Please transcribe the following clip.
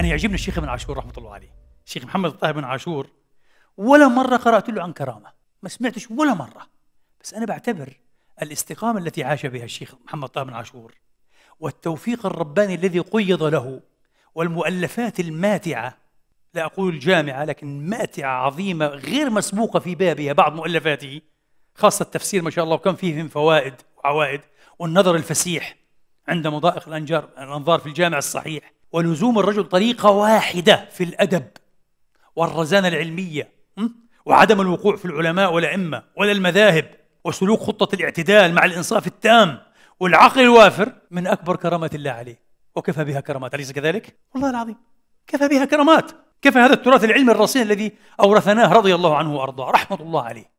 انا يعجبني الشيخ ابن عاشور رحمه الله عليه الشيخ محمد الطاهر بن عاشور ولا مره قرات له عن كرامه ما سمعتش ولا مره بس انا بعتبر الاستقامه التي عاش بها الشيخ محمد الطاهر بن عاشور والتوفيق الرباني الذي قيض له والمؤلفات الماتعه لا اقول الجامعه لكن ماتعه عظيمه غير مسبوقه في بابها بعض مؤلفاته خاصه التفسير ما شاء الله وكان فيه من فوائد وعوائد والنظر الفسيح عند مضائق الانجار الانظار في الجامع الصحيح ولزوم الرجل طريقة واحدة في الأدب والرزانة العلمية وعدم الوقوع في العلماء والأئمة ولا المذاهب وسلوك خطة الاعتدال مع الإنصاف التام والعقل الوافر من أكبر كرامات الله عليه وكفى بها كرامات أليس كذلك؟ والله العظيم كفى بها كرامات كفى هذا التراث العلمي الرصين الذي أورثناه رضي الله عنه وأرضاه رحمة الله عليه